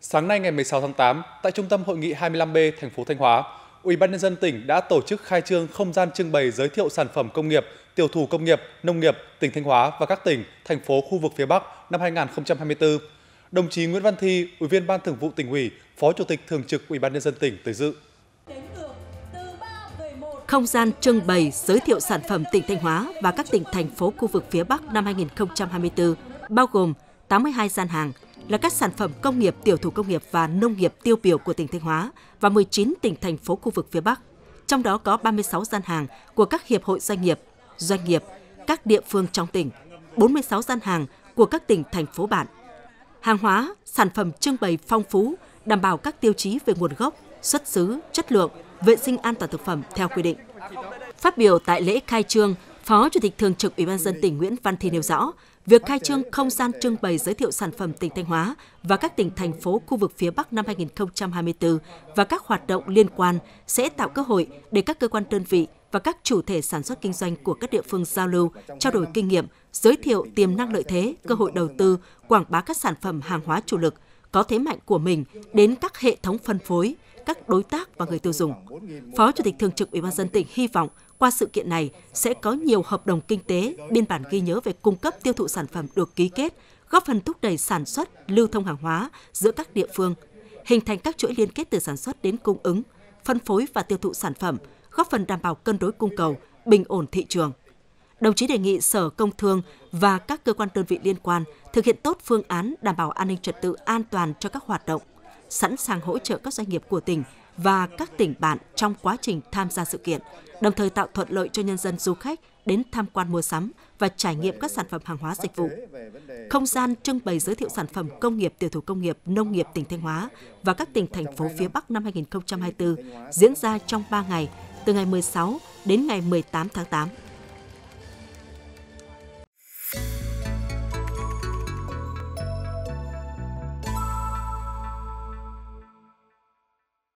Sáng nay ngày 16 tháng 8, tại Trung tâm Hội nghị 25B thành phố Thanh Hóa, Ủy ban nhân dân tỉnh đã tổ chức khai trương không gian trưng bày giới thiệu sản phẩm công nghiệp, tiểu thủ công nghiệp, nông nghiệp tỉnh Thanh Hóa và các tỉnh, thành phố khu vực phía Bắc năm 2024. Đồng chí Nguyễn Văn Thi, Ủy viên Ban Thường vụ tỉnh ủy, Phó Chủ tịch thường trực Ủy ban nhân dân tỉnh tới dự. Không gian trưng bày giới thiệu sản phẩm tỉnh Thanh Hóa và các tỉnh thành phố khu vực phía Bắc năm 2024 bao gồm 82 gian hàng, là các sản phẩm công nghiệp, tiểu thủ công nghiệp và nông nghiệp tiêu biểu của tỉnh Thanh Hóa và 19 tỉnh thành phố khu vực phía Bắc. Trong đó có 36 gian hàng của các hiệp hội doanh nghiệp, doanh nghiệp, các địa phương trong tỉnh, 46 gian hàng của các tỉnh thành phố bạn. Hàng hóa, sản phẩm trưng bày phong phú, đảm bảo các tiêu chí về nguồn gốc, xuất xứ, chất lượng, vệ sinh an toàn thực phẩm theo quy định. Phát biểu tại lễ khai trương, Phó Chủ tịch Thường trực Ủy ban dân tỉnh Nguyễn Văn Thi nêu rõ, việc khai trương không gian trưng bày giới thiệu sản phẩm tỉnh Thanh Hóa và các tỉnh thành phố khu vực phía Bắc năm 2024 và các hoạt động liên quan sẽ tạo cơ hội để các cơ quan đơn vị và các chủ thể sản xuất kinh doanh của các địa phương giao lưu, trao đổi kinh nghiệm, giới thiệu tiềm năng lợi thế, cơ hội đầu tư, quảng bá các sản phẩm hàng hóa chủ lực có thế mạnh của mình đến các hệ thống phân phối, các đối tác và người tiêu dùng. Phó Chủ tịch Thường trực Ủy ban dân tỉnh hy vọng qua sự kiện này sẽ có nhiều hợp đồng kinh tế, biên bản ghi nhớ về cung cấp tiêu thụ sản phẩm được ký kết, góp phần thúc đẩy sản xuất, lưu thông hàng hóa giữa các địa phương, hình thành các chuỗi liên kết từ sản xuất đến cung ứng, phân phối và tiêu thụ sản phẩm, góp phần đảm bảo cân đối cung cầu, bình ổn thị trường. Đồng chí đề nghị Sở Công Thương và các cơ quan đơn vị liên quan thực hiện tốt phương án đảm bảo an ninh trật tự an toàn cho các hoạt động sẵn sàng hỗ trợ các doanh nghiệp của tỉnh và các tỉnh bạn trong quá trình tham gia sự kiện, đồng thời tạo thuận lợi cho nhân dân du khách đến tham quan mua sắm và trải nghiệm các sản phẩm hàng hóa dịch vụ. Không gian trưng bày giới thiệu sản phẩm công nghiệp, tiểu thủ công nghiệp, nông nghiệp tỉnh Thanh Hóa và các tỉnh thành phố phía Bắc năm 2024 diễn ra trong 3 ngày, từ ngày 16 đến ngày 18 tháng 8.